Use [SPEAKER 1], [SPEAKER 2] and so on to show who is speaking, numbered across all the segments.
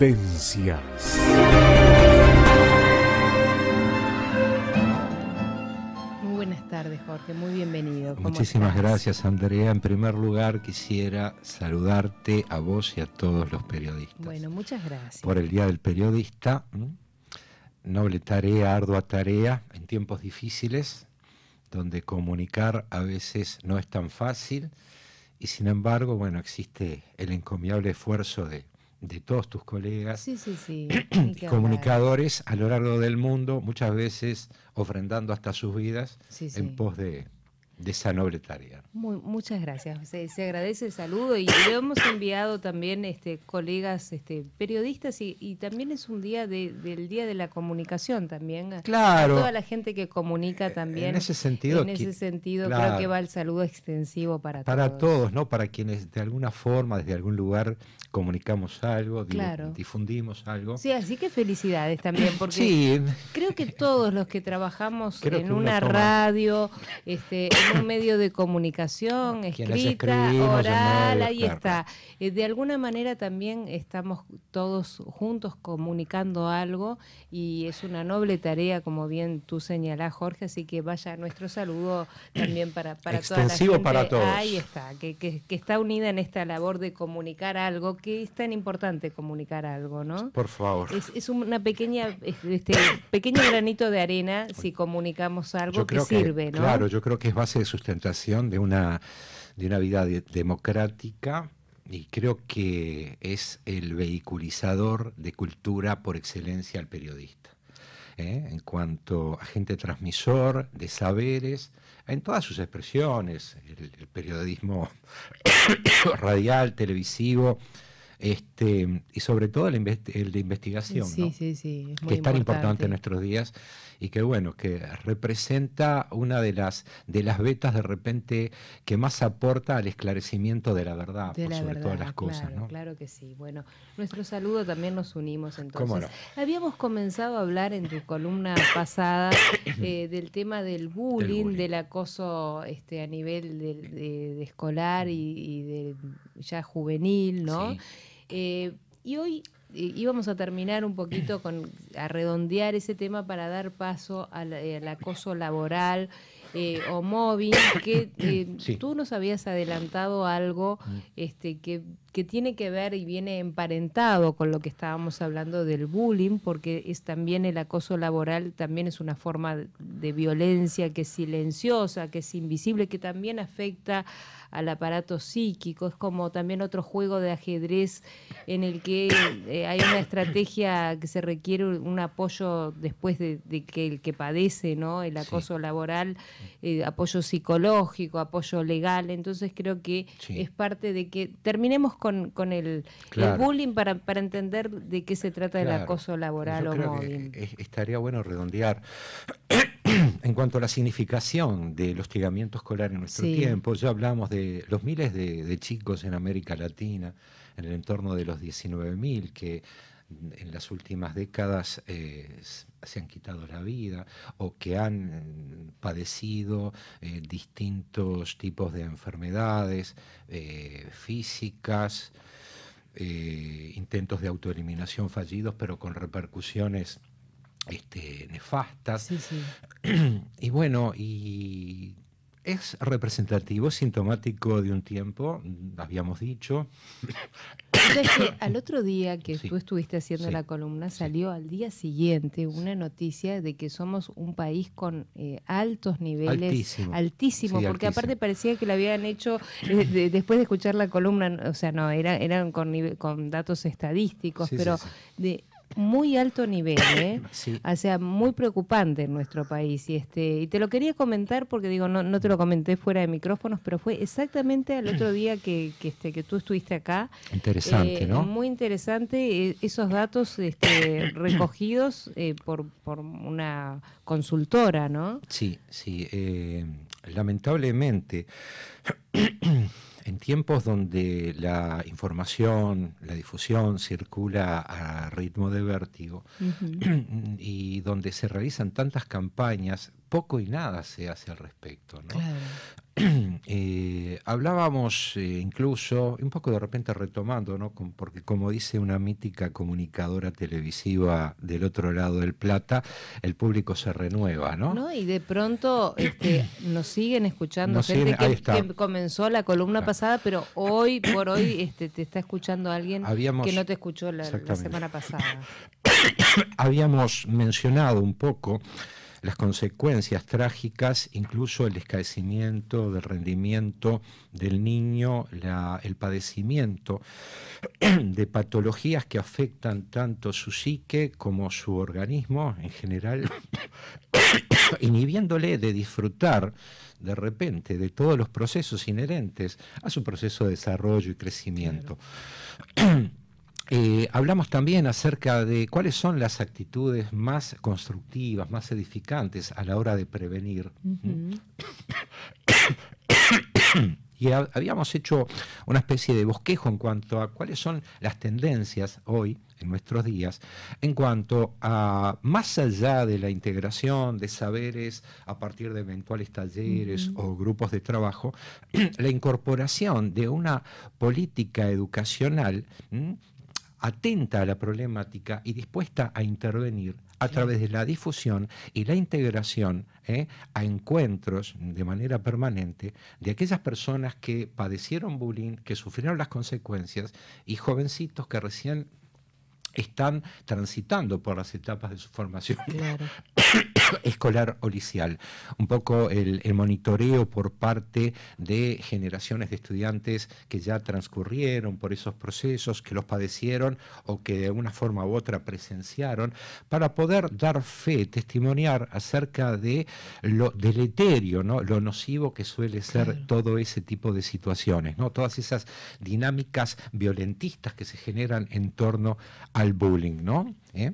[SPEAKER 1] Muy
[SPEAKER 2] buenas tardes, Jorge. Muy bienvenido. Muchísimas gracias,
[SPEAKER 1] Andrea. En primer lugar, quisiera saludarte a vos y a todos los periodistas.
[SPEAKER 2] Bueno, muchas gracias. Por
[SPEAKER 1] el Día del Periodista. Noble tarea, ardua tarea, en tiempos difíciles, donde comunicar a veces no es tan fácil y sin embargo, bueno, existe el encomiable esfuerzo de, de todos tus colegas,
[SPEAKER 2] comunicadores
[SPEAKER 1] a lo largo del mundo, muchas veces ofrendando hasta sus vidas en pos de, de esa noble tarea.
[SPEAKER 2] Muy, muchas gracias. Se, agradece el saludo y le hemos enviado también este, colegas este, periodistas y, también es un día del Día de la Comunicación también. Claro. A toda la gente que comunica eh, también. En ese sentido. En ese sentido creo que va el saludo extensivo para, todos. Para todos,
[SPEAKER 1] ¿no? Para quienes de alguna forma, desde algún lugar, comunicamos algo, difundimos algo. Sí,
[SPEAKER 2] así que felicidades también, porque sí. creo que todos los que trabajamos en una radio, este, un medio de comunicación escrita, oral, ahí está. Eh, de alguna manera también estamos todos juntos comunicando algo y es una noble tarea, como bien tú señalás, Jorge, así que vaya nuestro saludo también para, para Extensivo para todos. Ahí está, que, está unida en esta labor de comunicar algo, que es tan importante comunicar algo, ¿no?
[SPEAKER 1] Por favor. Es,
[SPEAKER 2] es una pequeña, este, pequeño granito de arena si comunicamos algo que, sirve, ¿no? Claro,
[SPEAKER 1] yo creo que es base sustentación de una, de una vida democrática y creo que es el vehiculizador de cultura por excelencia al periodista. ¿eh? En cuanto a gente transmisor de saberes, en todas sus expresiones, el, periodismo radial, televisivo, este, y sobre todo el, de investigación, que
[SPEAKER 2] es tan importante en
[SPEAKER 1] nuestros días y que bueno, que representa una de las, de las vetas de repente que más aporta al esclarecimiento de la verdad, sobre todas las cosas. Claro, ¿no?
[SPEAKER 2] claro que sí. Bueno, nuestro saludo también nos unimos entonces. ¿Cómo Habíamos comenzado a hablar en tu columna pasada eh, del tema del bullying, del acoso este, a nivel de, escolar y, de ya juvenil, ¿no? Eh, y hoy íbamos a terminar un poquito con a redondear ese tema para dar paso eh, al, acoso laboral eh, o móvil, que eh, tú nos habías adelantado algo mm. este, que que tiene que ver y viene emparentado con lo que estábamos hablando del bullying, porque es también el acoso laboral, también es una forma de violencia que es silenciosa, que es invisible, que también afecta al aparato psíquico, es como también otro juego de ajedrez en el que eh, hay una estrategia que se requiere un apoyo después de, que el que padece ¿no? el acoso laboral, eh, apoyo psicológico, apoyo legal, entonces creo que es parte de que terminemos con, con el, bullying para, entender de qué se trata el acoso laboral o mobbing.
[SPEAKER 1] estaría bueno redondear. en cuanto a la significación del hostigamiento escolar en nuestro tiempo, ya hablamos de los miles de, de chicos en América Latina, en el entorno de los 19.000 que en las últimas décadas eh, se han quitado la vida o que han mm, padecido eh, distintos tipos de enfermedades eh, físicas, intentos de autoeliminación fallidos, pero con repercusiones este, nefastas. Y bueno, y es representativo, sintomático de un tiempo, habíamos dicho.
[SPEAKER 2] al otro día que tú estuviste haciendo la columna, salió al día siguiente una noticia de que somos un país con eh, altos niveles, altísimo, porque aparte parecía que lo habían hecho eh, después de escuchar la columna, o sea, no, eran con, con datos estadísticos, pero de muy alto nivel, ¿eh? o sea, muy preocupante en nuestro país. Y, este, y te lo quería comentar porque digo, no, no te lo comenté fuera de micrófonos, pero fue exactamente al otro día que, este, que tú estuviste acá. Interesante, eh, ¿no? Muy interesante eh, esos datos este, recogidos por, por, una consultora, ¿no?
[SPEAKER 1] Sí, sí. lamentablemente. En tiempos donde la información, la difusión circula a ritmo de vértigo y donde se realizan tantas campañas poco y nada se hace al respecto. Eh, hablábamos eh, incluso, un poco de repente retomando, ¿no? porque como dice una mítica comunicadora televisiva del otro lado del Plata, el público se renueva, ¿no?
[SPEAKER 2] Y de pronto este, nos siguen escuchando que, comenzó la columna pasada, pero hoy por hoy este, te está escuchando alguien que no te escuchó la semana pasada.
[SPEAKER 1] Habíamos mencionado un poco las consecuencias trágicas, incluso el escasecimiento del rendimiento del niño, el padecimiento de patologías que afectan tanto su psique como su organismo en general, inhibiéndole de disfrutar de repente de todos los procesos inherentes a su proceso de desarrollo y crecimiento. Eh, hablamos también acerca de cuáles son las actitudes más constructivas, más edificantes a la hora de prevenir. y habíamos hecho una especie de bosquejo en cuanto a cuáles son las tendencias hoy, en nuestros días, en cuanto a más allá de la integración de saberes a partir de eventuales talleres o grupos de trabajo, la incorporación de una política educacional atenta a la problemática y dispuesta a intervenir a través de la difusión y la integración ¿eh? a encuentros de manera permanente de aquellas personas que padecieron bullying, que sufrieron las consecuencias y jovencitos que recién están transitando por las etapas de su formación escolar o Un poco el, monitoreo por parte de generaciones de estudiantes que ya transcurrieron por esos procesos, que los padecieron o que de una forma u otra presenciaron, para poder dar fe, testimoniar acerca de lo deleterio, ¿no? lo nocivo que suele ser todo ese tipo de situaciones, ¿no? todas esas dinámicas violentistas que se generan en torno a bullying, ¿no? ¿Eh?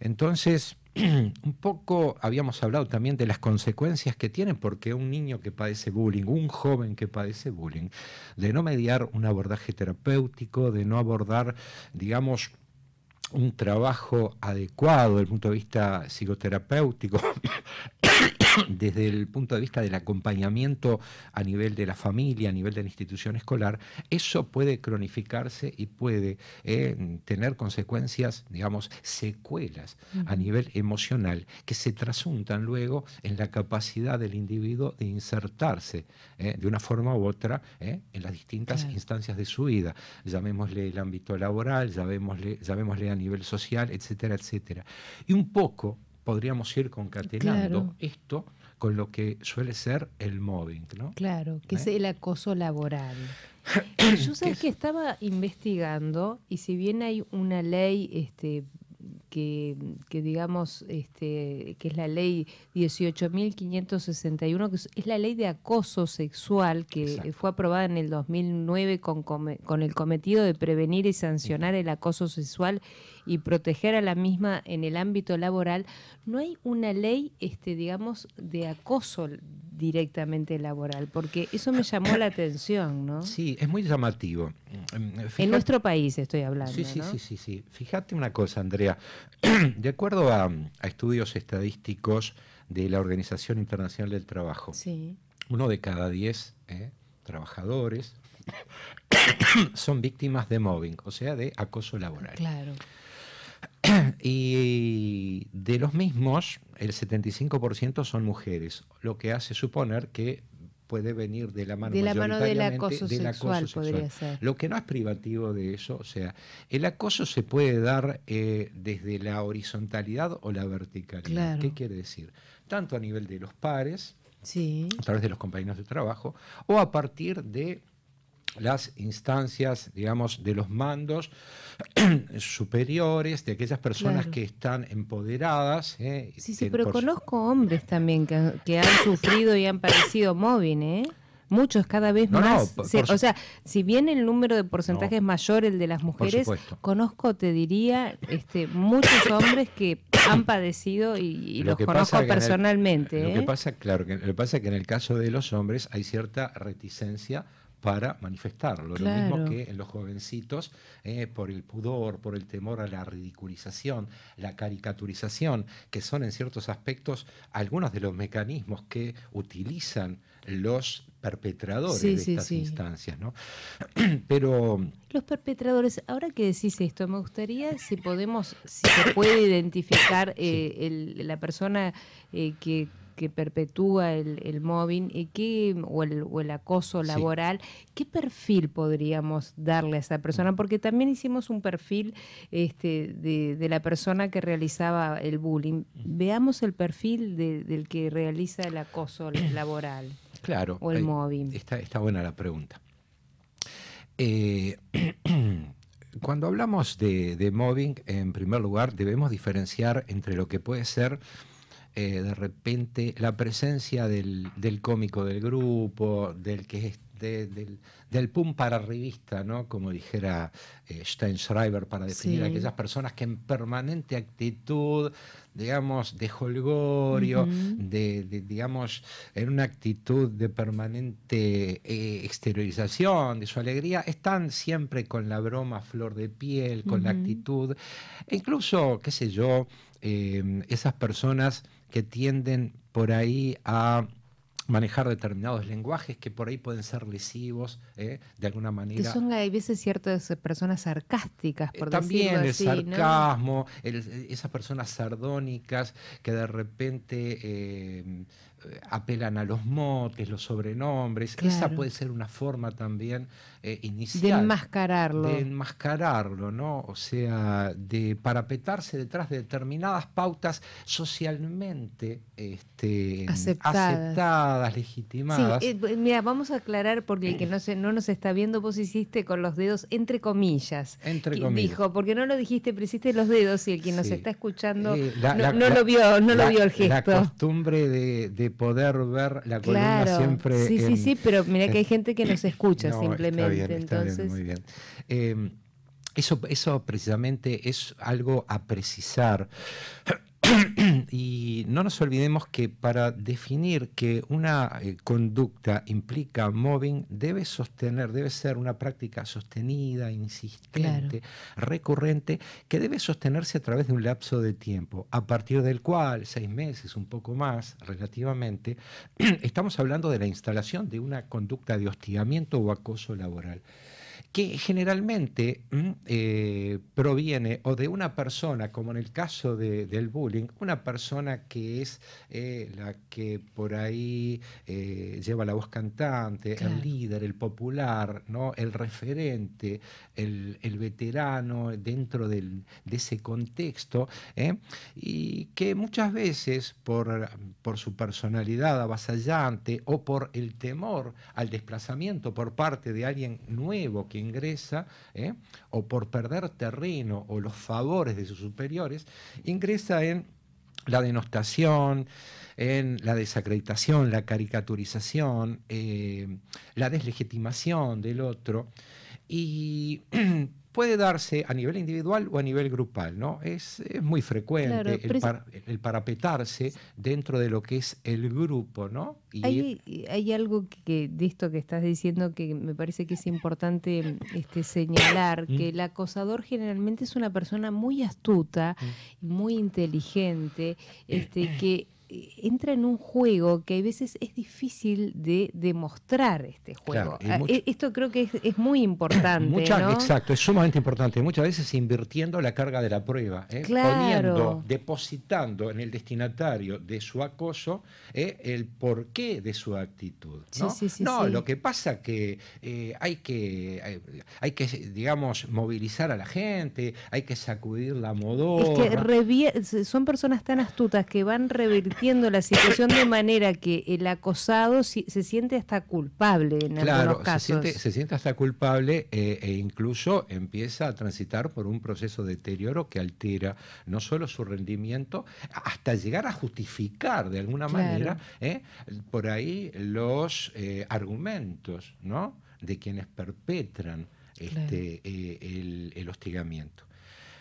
[SPEAKER 1] Entonces, un poco habíamos hablado también de las consecuencias que tiene porque un niño que padece bullying, un joven que padece bullying, de no mediar un abordaje terapéutico, de no abordar, digamos, un trabajo adecuado desde el punto de vista psicoterapéutico desde el punto de vista del acompañamiento a nivel de la familia, a nivel de la institución escolar, eso puede cronificarse y puede eh, tener consecuencias, digamos, secuelas a nivel emocional que se trasuntan luego en la capacidad del individuo de insertarse eh, de una forma u otra eh, en las distintas instancias de su vida, llamémosle el ámbito laboral, llamémosle, llamémosle a nivel social, etcétera, etcétera. Y un poco podríamos ir concatenando esto con lo que suele ser el mobbing, ¿no?
[SPEAKER 2] Claro, que es ¿Eh? el acoso laboral. Eh, yo sabes que estaba investigando y si bien hay una ley este, que, digamos, este, que es la ley 18.561, que es la ley de acoso sexual que fue aprobada en el 2009 con, con el cometido de prevenir y sancionar el acoso sexual y proteger a la misma en el ámbito laboral, no hay una ley, este, digamos, de acoso directamente laboral, porque eso me llamó la atención, ¿no?
[SPEAKER 1] Sí, es muy llamativo. Em, em, en nuestro
[SPEAKER 2] país estoy hablando. Sí, sí, sí,
[SPEAKER 1] sí, sí. Fíjate una cosa, Andrea. de acuerdo a, estudios estadísticos de la Organización Internacional del Trabajo, uno de cada diez eh, trabajadores son víctimas de mobbing, o sea, de acoso laboral. Claro. y de los mismos, el 75% son mujeres, lo que hace suponer que puede venir de la mano de la del acoso, sexual, Lo que no es privativo de eso, o sea, el acoso se puede dar eh, desde la horizontalidad o la verticalidad. ¿Qué quiere decir? Tanto a nivel de los pares, sí. a través de los compañeros de trabajo, o a partir de las instancias, digamos, de los mandos superiores, de aquellas personas que están empoderadas. ¿eh? sí, sí, pero conozco
[SPEAKER 2] hombres también que, han sufrido y han padecido móvil, ¿eh? muchos cada vez más. o sea, si bien el número de porcentajes es mayor el de las mujeres, conozco, te diría, este, muchos hombres que han padecido y, los conozco personalmente. Lo que ¿eh? pasa,
[SPEAKER 1] claro, que, lo que pasa es que en el caso de los hombres hay cierta reticencia para manifestarlo. Lo mismo que en los jovencitos, eh, por el pudor, por el temor a la ridiculización, la caricaturización, que son en ciertos aspectos algunos de los mecanismos que utilizan los perpetradores de estas instancias, ¿no? Pero
[SPEAKER 2] los perpetradores. Ahora que decís esto, me gustaría si podemos, si se puede identificar eh, la persona eh, que que perpetúa el, el mobbing y qué, o, el, acoso laboral, ¿qué perfil podríamos darle a esa persona? Porque también hicimos un perfil este, de, la persona que realizaba el bullying. Veamos el perfil del que realiza el acoso laboral.
[SPEAKER 1] Claro. O el mobbing. Está, buena la pregunta. Eh, cuando hablamos de, de mobbing, en primer lugar, debemos diferenciar entre lo que puede ser eh, de repente la presencia del, cómico del grupo, del que es del, pum para revista, ¿no? como dijera eh, Stein Schreiber para definir a aquellas personas que en permanente actitud, digamos, de holgorio, de, digamos, en una actitud de permanente eh, exteriorización de su alegría, están siempre con la broma flor de piel, con la actitud, e incluso, qué sé yo, esas personas que tienden por ahí a manejar determinados lenguajes que por ahí pueden ser lesivos, ¿eh? de alguna manera. Que son
[SPEAKER 2] a veces ciertas eh, personas sarcásticas, por eh, También el sarcasmo,
[SPEAKER 1] esas personas sardónicas que de repente apelan a los motes, los sobrenombres. Esa puede ser una forma también eh, inicial. De
[SPEAKER 2] enmascararlo. De
[SPEAKER 1] enmascararlo, ¿no? O sea, de parapetarse detrás de determinadas pautas socialmente este, aceptadas. legitimadas. Sí,
[SPEAKER 2] eh, mira, vamos a aclarar porque el que no, no nos está viendo, vos hiciste con los dedos entre comillas. Entre comillas. Dijo, porque no lo dijiste, pero hiciste los dedos y el que nos está escuchando eh, no, lo vio, el gesto. La
[SPEAKER 1] costumbre de poder ver la columna siempre. Sí, sí, sí, pero mira que hay gente que nos escucha simplemente. entonces... muy bien. Eh, eso, eso precisamente es algo a precisar. y no nos olvidemos que para definir que una eh, conducta implica mobbing, debe sostener, debe ser una práctica sostenida, insistente, recurrente, que debe sostenerse a través de un lapso de tiempo, a partir del cual, seis meses, un poco más relativamente, estamos hablando de la instalación de una conducta de hostigamiento o acoso laboral que generalmente mm, eh, proviene o de una persona, como en el caso del bullying, una persona que es eh, la que por ahí eh, lleva la voz cantante, el líder, el popular, ¿no? el referente, el, veterano dentro de ese contexto, y que muchas veces por, por su personalidad avasallante o por el temor al desplazamiento por parte de alguien nuevo que ingresa, ¿eh? o por perder terreno o los favores de sus superiores, ingresa en la denostación, en la desacreditación, la caricaturización, eh, la deslegitimación del otro. Y puede darse a nivel individual o a nivel grupal, ¿no? Es, muy frecuente el, parapetarse dentro de lo que es el grupo, ¿no? hay,
[SPEAKER 2] algo que, de esto que estás diciendo que me parece que es importante este, señalar, mm. que el acosador generalmente es una persona muy astuta, mm. muy inteligente, este, que entra en un juego que a veces es difícil de demostrar este juego. Ah, e, esto creo que es, muy importante. Exacto,
[SPEAKER 1] es sumamente importante. Muchas veces invirtiendo la carga de la prueba, ¿eh? poniendo, depositando en el destinatario de su acoso ¿eh? el porqué de su actitud. No, lo que pasa que eh, hay que hay, que digamos movilizar a la gente, hay que sacudir la modora
[SPEAKER 2] son personas tan astutas que van revirtiendo la situación de manera que el acosado se siente hasta culpable en algunos casos. Se
[SPEAKER 1] siente, hasta culpable eh, e incluso empieza a transitar por un proceso de deterioro que altera no solo su rendimiento, hasta llegar a justificar de alguna manera eh, por ahí los eh, argumentos ¿no? de quienes perpetran este, el hostigamiento.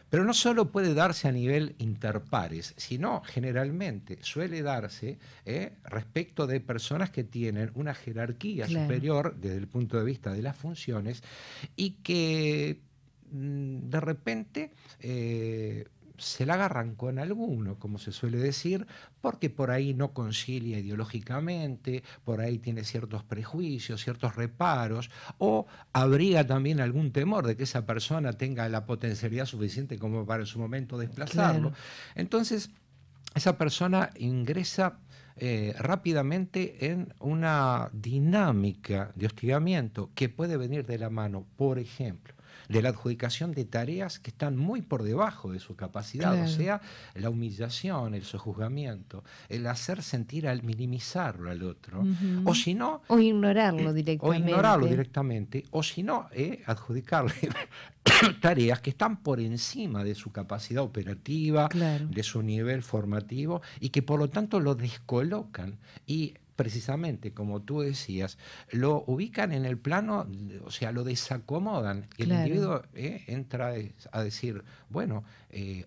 [SPEAKER 1] Pero no solo puede darse a nivel interpares, sino generalmente suele darse eh, respecto de personas que tienen una jerarquía superior desde el punto de vista de las funciones y que mm, de repente eh, se la agarran con alguno, como se suele decir, porque por ahí no concilia ideológicamente, por ahí tiene ciertos prejuicios, ciertos reparos, o abriga también algún temor de que esa persona tenga la potencialidad suficiente como para en su momento desplazarlo. Entonces, esa persona ingresa eh, rápidamente en una dinámica de hostigamiento que puede venir de la mano, por ejemplo, de la adjudicación de tareas que están muy por debajo de su capacidad, o sea, la humillación, el sojuzgamiento, el hacer sentir al minimizarlo al otro, o si no... O ignorarlo eh, directamente. O ignorarlo directamente, o si no, eh, adjudicarle tareas que están por encima de su capacidad operativa, de su nivel formativo, y que por lo tanto lo descolocan y precisamente, como tú decías, lo ubican en el plano, o sea, lo desacomodan. el individuo eh, entra a decir, bueno, eh,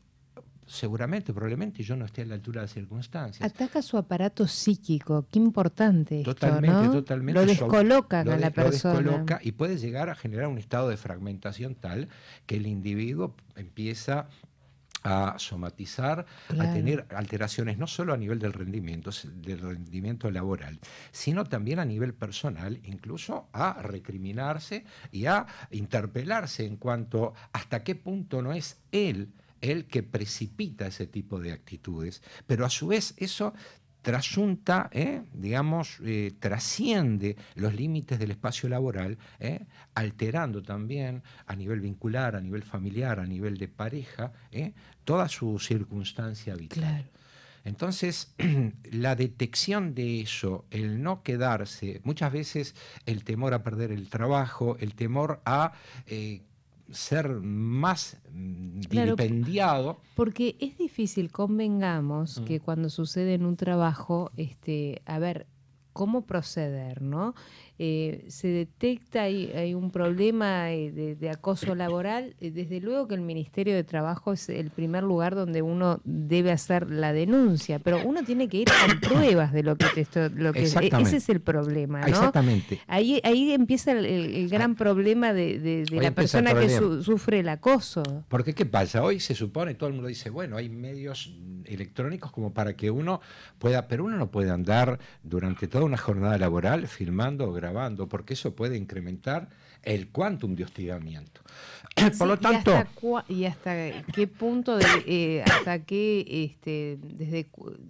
[SPEAKER 1] seguramente, probablemente yo no esté a la altura de las circunstancias.
[SPEAKER 2] Ataca su aparato psíquico, qué importante. Totalmente, totalmente. Lo lo la persona. Lo descoloca
[SPEAKER 1] y puede llegar a generar un estado de fragmentación tal que el individuo empieza a somatizar, a tener alteraciones no solo a nivel del rendimiento, del rendimiento laboral, sino también a nivel personal, incluso a recriminarse y a interpelarse en cuanto hasta qué punto no es él el que precipita ese tipo de actitudes, pero a su vez eso trasunta, ¿eh? digamos, eh, trasciende los límites del espacio laboral, ¿eh? alterando también a nivel vincular, a nivel familiar, a nivel de pareja, toda su circunstancia vital. Entonces, la detección de eso, el no quedarse, muchas veces el temor a perder el trabajo, el temor a ser más mm, vilipendiado.
[SPEAKER 2] porque es difícil, convengamos, mm. que cuando sucede en un trabajo, este, a ver, cómo proceder, ¿no? Eh, se detecta hay, un problema eh, de, acoso laboral, eh, desde luego que el Ministerio de Trabajo es el primer lugar donde uno debe hacer la denuncia, pero uno tiene que ir con pruebas de lo que, te esto, lo que e, ese es el problema, Exactamente. Ahí, ahí empieza el, gran problema de, la persona que sufre el acoso.
[SPEAKER 1] Porque qué pasa hoy se supone todo el mundo dice bueno hay medios electrónicos como para que uno pueda, pero uno no puede andar durante toda una jornada laboral firmando porque eso puede incrementar el quantum de hostigamiento. Por lo tanto...
[SPEAKER 2] ¿Y hasta, qué punto, de, eh, hasta qué, este, desde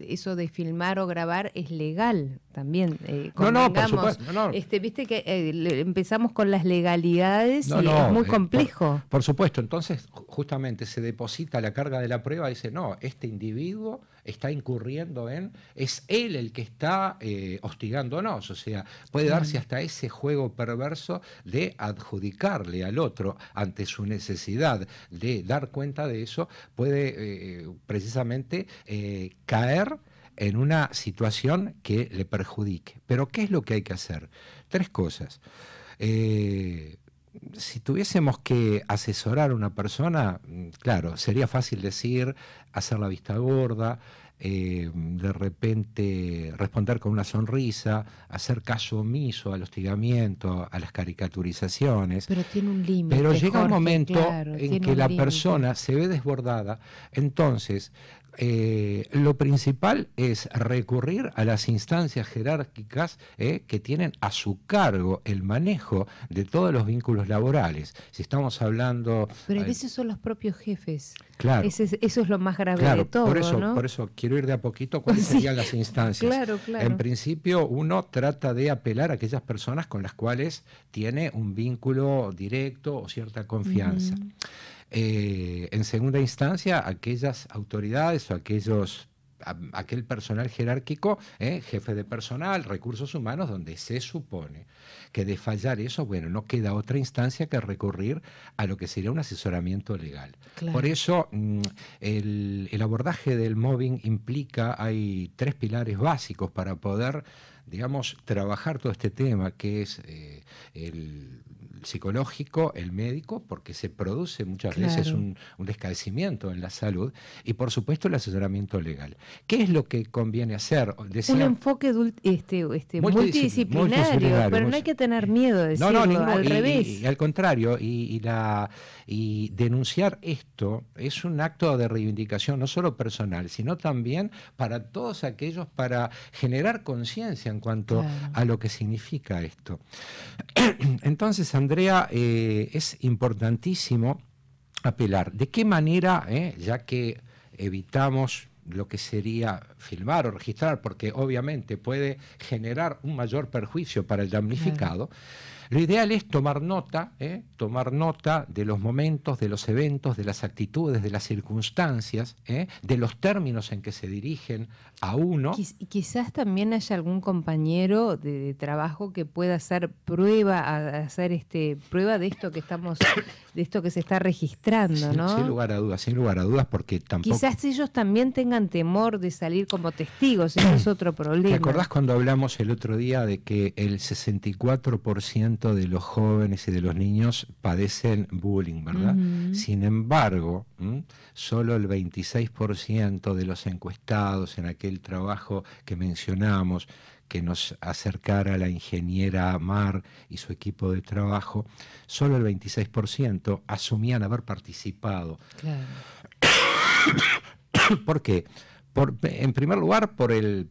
[SPEAKER 2] eso de filmar o grabar es legal también? Eh, no, no, Este, Viste que eh, empezamos con las legalidades y es muy complejo.
[SPEAKER 1] Por, por, supuesto, entonces justamente se deposita la carga de la prueba y dice, no, este individuo está incurriendo en, es él el que está eh, hostigándonos, o sea, puede darse hasta ese juego perverso de adjudicarle al otro ante su necesidad de dar cuenta de eso, puede eh, precisamente eh, caer en una situación que le perjudique. Pero ¿qué es lo que hay que hacer? Tres cosas. Eh, si tuviésemos que asesorar a una persona, mm, claro, sería fácil decir, hacer la vista gorda, eh, de repente responder con una sonrisa, hacer caso omiso al hostigamiento, a las caricaturizaciones. Pero
[SPEAKER 2] tiene un límite. Pero llega un momento en que la persona
[SPEAKER 1] se ve desbordada, entonces eh, lo principal es recurrir a las instancias jerárquicas eh, que tienen a su cargo el manejo de todos los vínculos laborales. Si estamos hablando... Pero a eh, veces
[SPEAKER 2] son los propios jefes. Claro. eso es lo más grave de todo. Por eso, por
[SPEAKER 1] eso quiero ir de a poquito cuáles serían las instancias. En principio uno trata de apelar a aquellas personas con las cuales tiene un vínculo directo o cierta confianza. Eh, en segunda instancia, aquellas autoridades o aquellos aquel personal jerárquico, eh, jefe de personal, recursos humanos, donde se supone que de fallar eso, bueno, no queda otra instancia que recurrir a lo que sería un asesoramiento legal. Por eso mm, el, el abordaje del mobbing implica, hay tres pilares básicos para poder digamos, trabajar todo este tema que es eh, el psicológico, el médico, porque se produce muchas veces un, un en la salud y por supuesto el asesoramiento legal. ¿Qué es lo que conviene hacer? un
[SPEAKER 2] enfoque este, este, multidisciplinario, pero no hay que tener miedo de decirlo, al revés.
[SPEAKER 1] al contrario, y, la, y denunciar esto es un acto de reivindicación no solo personal, sino también para todos aquellos, para generar conciencia en en cuanto a lo que significa esto. Entonces, Andrea, eh, es importantísimo apelar. ¿De qué manera, eh, ya que evitamos lo que sería filmar o registrar, porque obviamente puede generar un mayor perjuicio para el damnificado, lo ideal es tomar nota, ¿eh? tomar nota de los momentos, de los eventos, de las actitudes, de las circunstancias, ¿eh? de los términos en que se dirigen a uno. Y
[SPEAKER 2] quizás también haya algún compañero de, trabajo que pueda hacer prueba, a hacer este prueba de esto que estamos, de esto que se está registrando, ¿no? Sin,
[SPEAKER 1] lugar a dudas, sin lugar a dudas, porque tampoco. Quizás
[SPEAKER 2] ellos también tengan temor de salir como testigos, eso es otro problema. ¿Te acordás
[SPEAKER 1] cuando hablamos el otro día de que el 64% de los jóvenes y de los niños padecen bullying, ¿verdad? Sin embargo, solo el 26% de los encuestados en aquel trabajo que mencionamos, que nos acercara la ingeniera Amar y su equipo de trabajo, solo el 26% asumían haber participado. ¿Por qué? en primer lugar, por el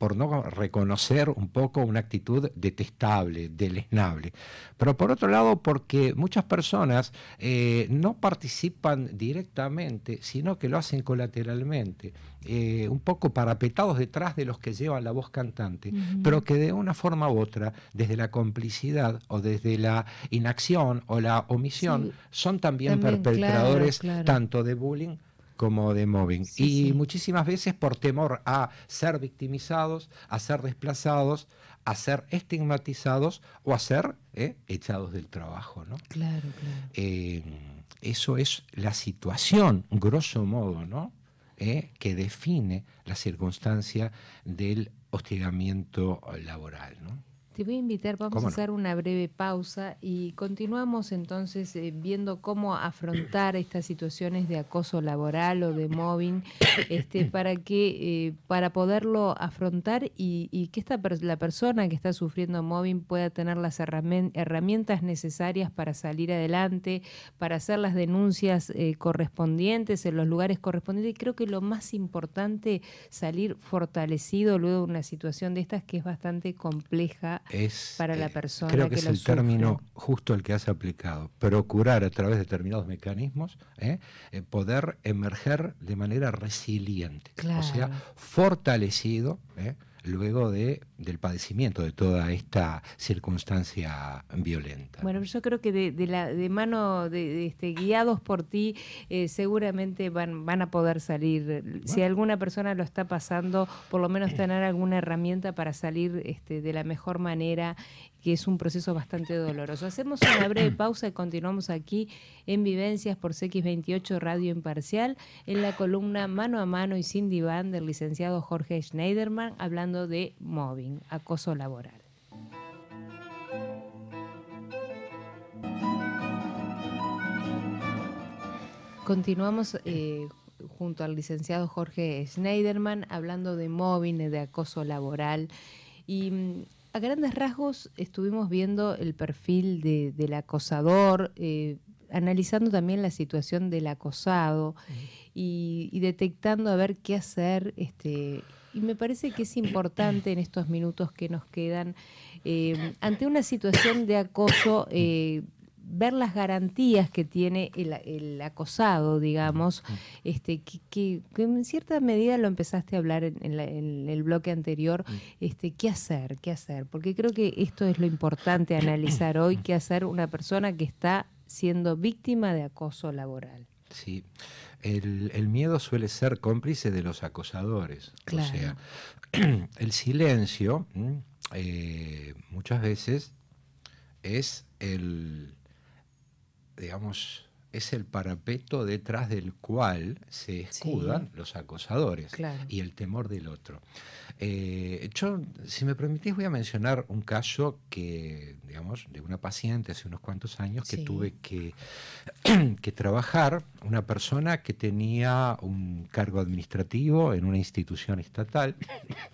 [SPEAKER 1] por no reconocer un poco una actitud detestable, deleznable. Pero por otro lado, porque muchas personas eh, no participan directamente, sino que lo hacen colateralmente, eh, un poco parapetados detrás de los que llevan la voz cantante, pero que de una forma u otra, desde la complicidad o desde la inacción o la omisión, son también, perpetradores tanto de bullying, como de mobbing. y muchísimas veces por temor a ser victimizados, a ser desplazados, a ser estigmatizados o a ser eh, echados del trabajo. ¿no? Claro, claro. Eh, eso es la situación, grosso modo, ¿no? Eh, que define la circunstancia del hostigamiento laboral. ¿no?
[SPEAKER 2] Te voy a invitar, vamos a hacer una breve pausa y continuamos entonces eh, viendo cómo afrontar estas situaciones de acoso laboral o de mobbing, este, para que eh, para poderlo afrontar y, que esta la persona que está sufriendo mobbing pueda tener las herramientas necesarias para salir adelante, para hacer las denuncias eh, correspondientes en los lugares correspondientes. Y creo que lo más importante salir fortalecido luego de una situación de estas que es bastante compleja la eh, persona. creo que, es el término
[SPEAKER 1] justo el que has aplicado. Procurar a través de determinados mecanismos eh, eh, poder emerger de manera resiliente, o sea, fortalecido luego de, del padecimiento de toda esta circunstancia violenta.
[SPEAKER 2] Bueno, yo creo que de, la, de mano, de, este, guiados por ti, eh, seguramente van, van a poder salir. Si alguna persona lo está pasando, por lo menos tener alguna herramienta para salir este, de la mejor manera que es un proceso bastante doloroso. Hacemos una breve pausa y continuamos aquí en Vivencias por CX28 Radio Imparcial, en la columna Mano a Mano y Sin Diván del licenciado Jorge Schneiderman, hablando de mobbing, acoso laboral. Continuamos eh, junto al licenciado Jorge Schneiderman hablando de mobbing, de acoso laboral. Y mm, a grandes rasgos estuvimos viendo el perfil del acosador, eh, analizando también la situación del acosado y, detectando a ver qué hacer. Este, y me parece que es importante en estos minutos que nos quedan, eh, ante una situación de acoso, eh, ver las garantías que tiene el, acosado, digamos, este, que, en cierta medida lo empezaste a hablar en, el bloque anterior, este, qué hacer, qué hacer, porque creo que esto es lo importante analizar hoy, qué hacer una persona que está siendo víctima de acoso laboral.
[SPEAKER 1] Sí, el, miedo suele ser cómplice de los acosadores. O sea, el silencio mm, eh, muchas veces es el, digamos, es el parapeto detrás del cual se escudan los acosadores y el temor del otro. Eh, yo, si me permitís, voy a mencionar un caso que, digamos, de una paciente hace unos cuantos años que tuve que, que trabajar, una persona que tenía un cargo administrativo en una institución estatal.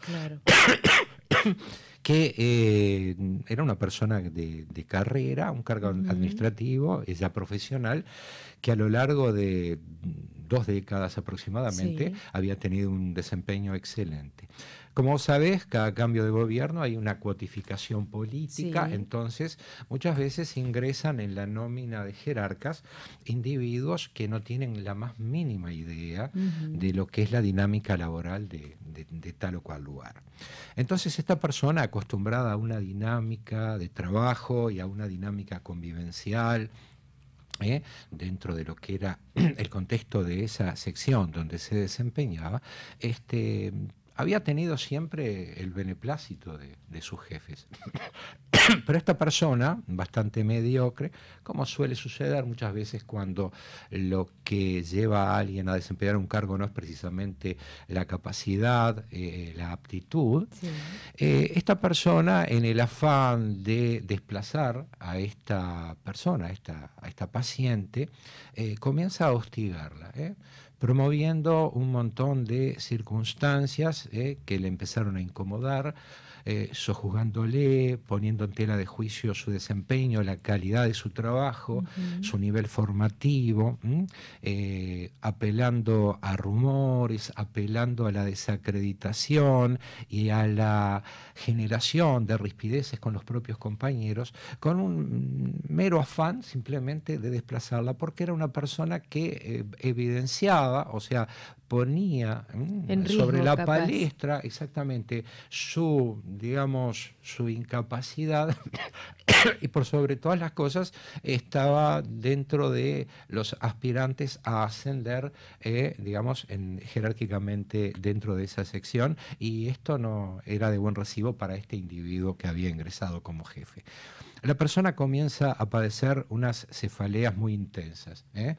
[SPEAKER 1] Claro. que eh, era una persona de, carrera, un cargo administrativo, ella profesional, que a lo largo de dos décadas aproximadamente había tenido un desempeño excelente. Como sabes, cada cambio de gobierno hay una cuotificación política, entonces muchas veces ingresan en la nómina de jerarcas individuos que no tienen la más mínima idea de lo que es la dinámica laboral de, tal o cual lugar. Entonces esta persona acostumbrada a una dinámica de trabajo y a una dinámica convivencial, ¿eh? dentro de lo que era el contexto de esa sección donde se desempeñaba, este, había tenido siempre el beneplácito de, sus jefes. Pero esta persona, bastante mediocre, como suele suceder muchas veces cuando lo que lleva a alguien a desempeñar un cargo no es precisamente la capacidad, eh, la aptitud, eh, esta persona en el afán de desplazar a esta persona, a esta, paciente, eh, comienza a hostigarla promoviendo un montón de circunstancias eh, que le empezaron a incomodar eh, sojuzgándole, poniendo en tela de juicio su desempeño, la calidad de su trabajo, su nivel formativo, eh, apelando a rumores, apelando a la desacreditación y a la generación de rispideces con los propios compañeros, con un mero afán simplemente de desplazarla, porque era una persona que eh, evidenciaba, o sea, ponía mm, sobre la palestra exactamente su, digamos, su incapacidad y por sobre todas las cosas estaba dentro de los aspirantes a ascender, eh, digamos, en, jerárquicamente dentro de esa sección y esto no era de buen recibo para este individuo que había ingresado como jefe la persona comienza a padecer unas cefaleas muy intensas, ¿eh?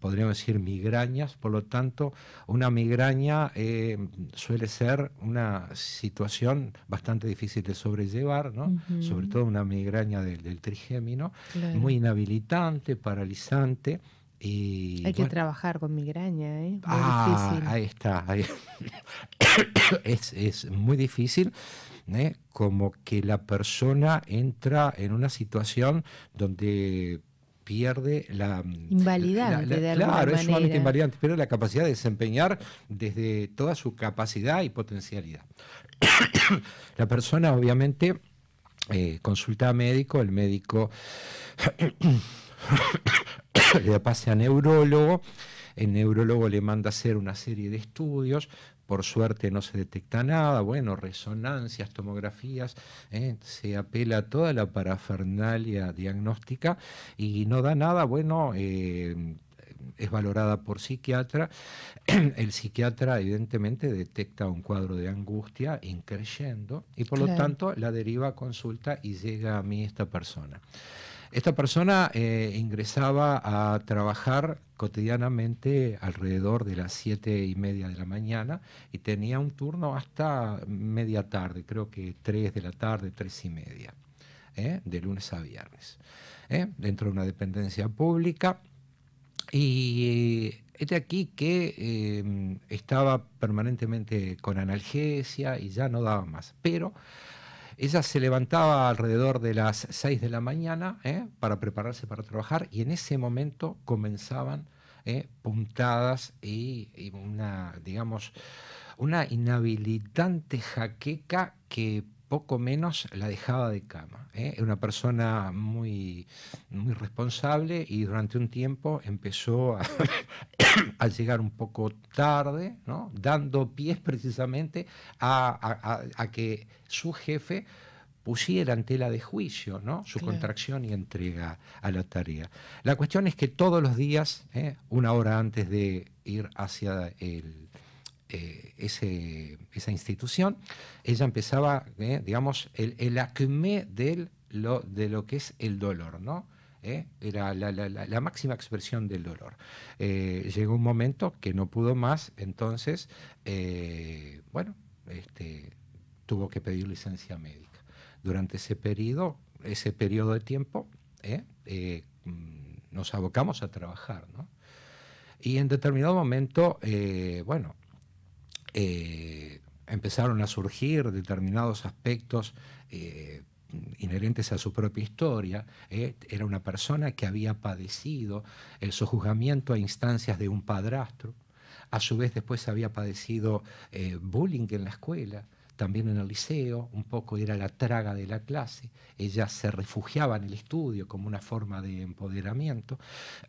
[SPEAKER 1] podríamos decir migrañas, por lo tanto, una migraña eh, suele ser una situación bastante difícil de sobrellevar, ¿no? sobre todo una migraña del, trigémino, muy inhabilitante, paralizante. Y, Hay que
[SPEAKER 2] trabajar con migraña, ¿eh? Muy ah, ahí
[SPEAKER 1] está. Ahí. es, es muy difícil. ¿eh? como que la persona entra en una situación donde pierde la... Mm,
[SPEAKER 2] invalidante, la, la, Claro, es
[SPEAKER 1] pierde la capacidad de desempeñar desde toda su capacidad y potencialidad. la persona obviamente eh, consulta a médico, el médico le pase a neurólogo, el neurólogo le manda a hacer una serie de estudios por suerte no se detecta nada, bueno, resonancias, tomografías, eh, se apela a toda la parafernalia diagnóstica y no da nada, bueno, eh, es valorada por psiquiatra. El psiquiatra evidentemente detecta un cuadro de angustia increyendo y por lo tanto la deriva consulta y llega a mí esta persona. Esta persona eh, ingresaba a trabajar cotidianamente alrededor de las siete y media de la mañana y tenía un turno hasta media tarde, creo que 3 de la tarde, tres y media, ¿eh? de lunes a viernes, ¿eh? dentro de una dependencia pública. Y este aquí que em, estaba permanentemente con analgesia y ya no daba más. Pero ella se levantaba alrededor de las 6 de la mañana ¿eh? para prepararse para trabajar y en ese momento comenzaban ¿eh? puntadas y, y, una, digamos, una inhabilitante jaqueca que poco menos la dejaba de cama. ¿eh? Era una persona muy, muy responsable y durante un tiempo empezó a, llegar un poco tarde, ¿no? dando pies precisamente a, que su jefe pusiera en tela de juicio ¿no? su contracción y entrega a la tarea. La cuestión es que todos los días, ¿eh? una hora antes de ir hacia el eh, esa institución, ella empezaba, eh, digamos, el, el acme del, lo, de lo que es el dolor, ¿no? Eh, era la, máxima expresión del dolor. llegó un momento que no pudo más, entonces, bueno, este, tuvo que pedir licencia médica. Durante ese periodo, ese periodo de tiempo, mm, nos abocamos a trabajar, ¿no? Y en determinado momento, bueno, eh, empezaron a surgir determinados aspectos eh, inherentes a su propia historia. Eh, era una persona que había padecido el sojuzgamiento a instancias de un padrastro. A su vez después había padecido bullying en la escuela también en el liceo, un poco era la traga de la clase, ella se refugiaba en el estudio como una forma de empoderamiento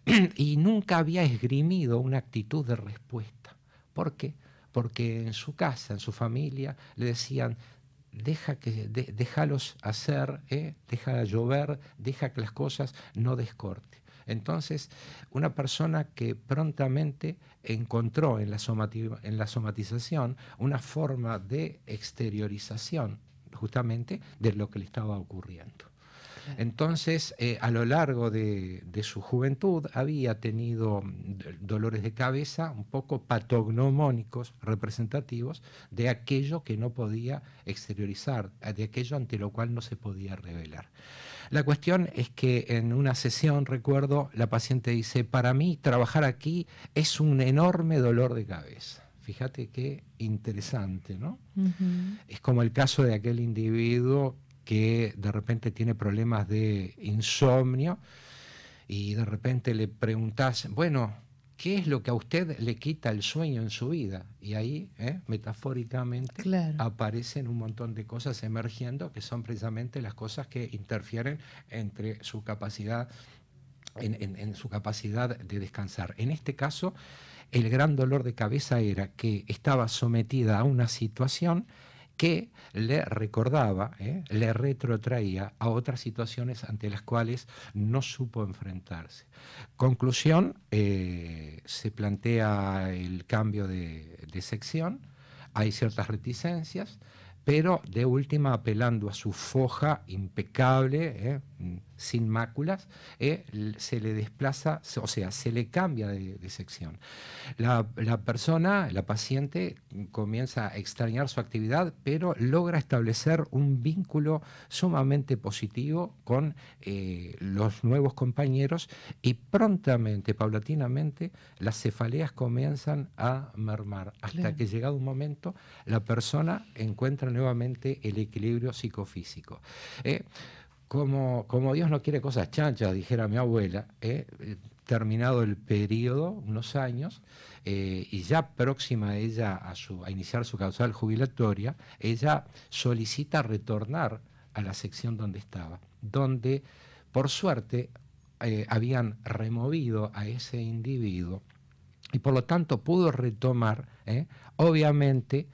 [SPEAKER 1] y nunca había esgrimido una actitud de respuesta. ¿Por qué? porque en su casa, en su familia, le decían, deja que, déjalos hacer, ¿eh? deja llover, deja que las cosas no descorten. Entonces, una persona que prontamente encontró en la, en la somatización una forma de exteriorización justamente de lo que le estaba ocurriendo. Entonces, eh, a lo largo de, su juventud había tenido mm, dolores de cabeza un poco patognomónicos, representativos de aquello que no podía exteriorizar, de aquello ante lo cual no se podía revelar. La cuestión es que en una sesión, recuerdo, la paciente dice, para mí trabajar aquí es un enorme dolor de cabeza fíjate qué interesante, ¿no? Es como el caso de aquel individuo que de repente tiene problemas de insomnio y de repente le preguntas, bueno, ¿qué es lo que a usted le quita el sueño en su vida? Y ahí, ¿eh? metafóricamente, aparecen un montón de cosas emergiendo que son precisamente las cosas que interfieren entre su capacidad. en su capacidad de descansar. En este caso, el gran dolor de cabeza era que estaba sometida a una situación que le recordaba, ¿eh? le retrotraía a otras situaciones ante las cuales no supo enfrentarse. Conclusión, eh, se plantea el cambio de, sección, hay ciertas reticencias, pero de última apelando a su foja impecable, ¿eh? sin máculas, eh, se le desplaza, o sea, se le cambia de, sección. La, persona, la paciente, comienza a extrañar su actividad, pero logra establecer un vínculo sumamente positivo con eh, los nuevos compañeros y prontamente, paulatinamente, las cefaleas comienzan a mermar, hasta que llegado un momento la persona encuentra nuevamente el equilibrio psicofísico. Eh, como, Dios no quiere cosas chanchas, dijera mi abuela, eh, eh, terminado el periodo, unos años, eh, y ya próxima ella a, ella a iniciar su causal jubilatoria, ella solicita retornar a la sección donde estaba, donde por suerte habían removido a ese individuo y por lo tanto pudo retomar, obviamente,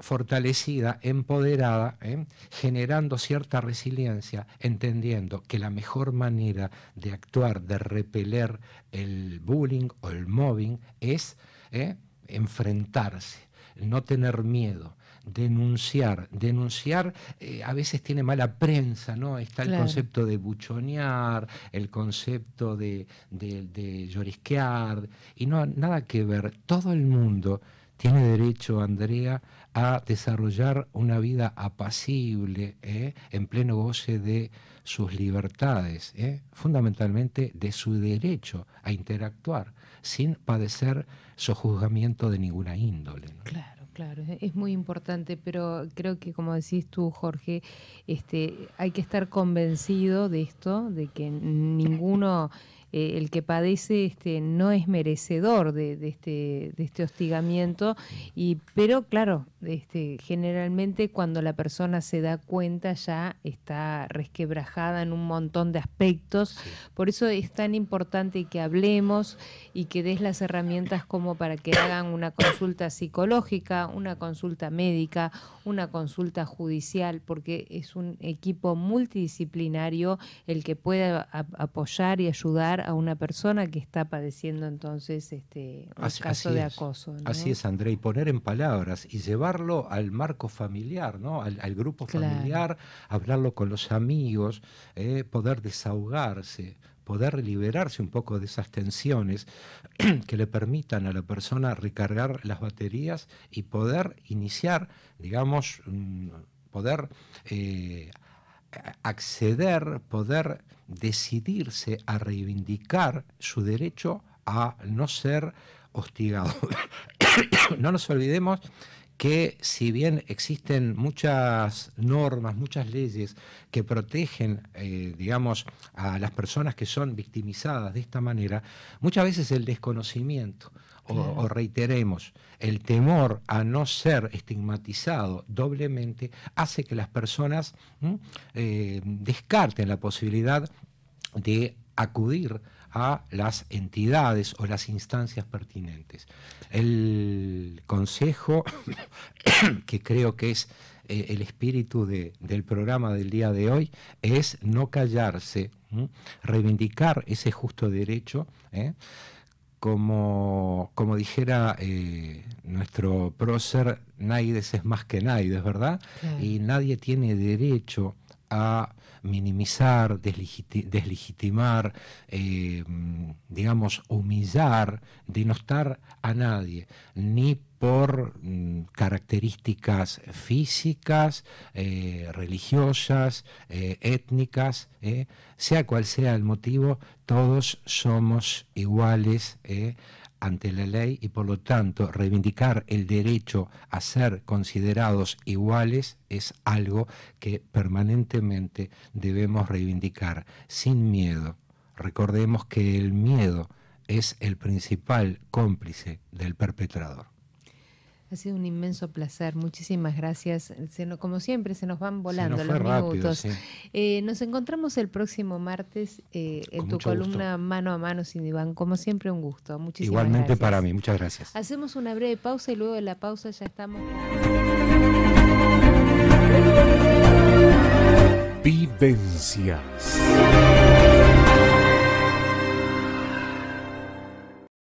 [SPEAKER 1] fortalecida, empoderada, ¿eh? generando cierta resiliencia, entendiendo que la mejor manera de actuar, de repeler el bullying o el mobbing es ¿eh? enfrentarse, no tener miedo denunciar. Denunciar eh, a veces tiene mala prensa, ¿no? Está el concepto de buchonear, el concepto de, llorisquear, y no, nada que ver. Todo el mundo tiene derecho, Andrea, a desarrollar una vida apacible, ¿eh? en pleno goce de sus libertades, ¿eh? fundamentalmente de su derecho a interactuar, sin padecer sojuzgamiento de ninguna índole. Claro.
[SPEAKER 2] Claro, es muy importante, pero creo que como decís tú, Jorge, este, hay que estar convencido de esto, de que ninguno eh, el que padece este, no es merecedor de, este, este, hostigamiento, pero claro, este, generalmente cuando la persona se da cuenta ya está resquebrajada en un montón de aspectos, por eso es tan importante que hablemos y que des las herramientas como para que hagan una consulta psicológica, una consulta médica, una consulta judicial, porque es un equipo multidisciplinario el que pueda apoyar y ayudar a una persona que está padeciendo entonces este un caso de acoso. Así es,
[SPEAKER 1] André, y poner en palabras y llevarlo al marco familiar, ¿no? Al, grupo familiar, hablarlo con los amigos, eh, poder desahogarse poder liberarse un poco de esas tensiones que le permitan a la persona recargar las baterías y poder iniciar, digamos, mm, poder eh, acceder, poder decidirse a reivindicar su derecho a no ser hostigado. no nos olvidemos que si bien existen muchas normas, muchas leyes que protegen, eh, digamos, a las personas que son victimizadas de esta manera, muchas veces el desconocimiento o, reiteremos, el temor a no ser estigmatizado doblemente hace que las personas eh, descarten la posibilidad de acudir a las entidades o las instancias pertinentes. El consejo, que creo que es eh, el espíritu del programa del día de hoy, es no callarse, reivindicar ese justo derecho. ¿eh? como, como dijera eh, nuestro prócer, Naides es más que Naides, ¿verdad? Y nadie tiene derecho a minimizar, deslegitimar, eh, digamos, humillar, denostar a nadie, ni por mm, características físicas, eh, religiosas, eh, étnicas, eh, sea cual sea el motivo, todos somos iguales ante la ley y por lo tanto reivindicar el derecho a ser considerados iguales es algo que permanentemente debemos reivindicar sin miedo. Recordemos que el miedo es el principal cómplice del perpetrador.
[SPEAKER 2] Ha sido un inmenso placer. Muchísimas gracias. como siempre, se nos van volando los minutos. Eh, nos encontramos el próximo martes eh, en tu columna Mano a Mano sin Iván. Como siempre, un gusto. Muchísimas Igualmente para mí.
[SPEAKER 1] Muchas gracias.
[SPEAKER 2] Hacemos una breve pausa y luego de la pausa ya estamos.
[SPEAKER 1] Vivencias.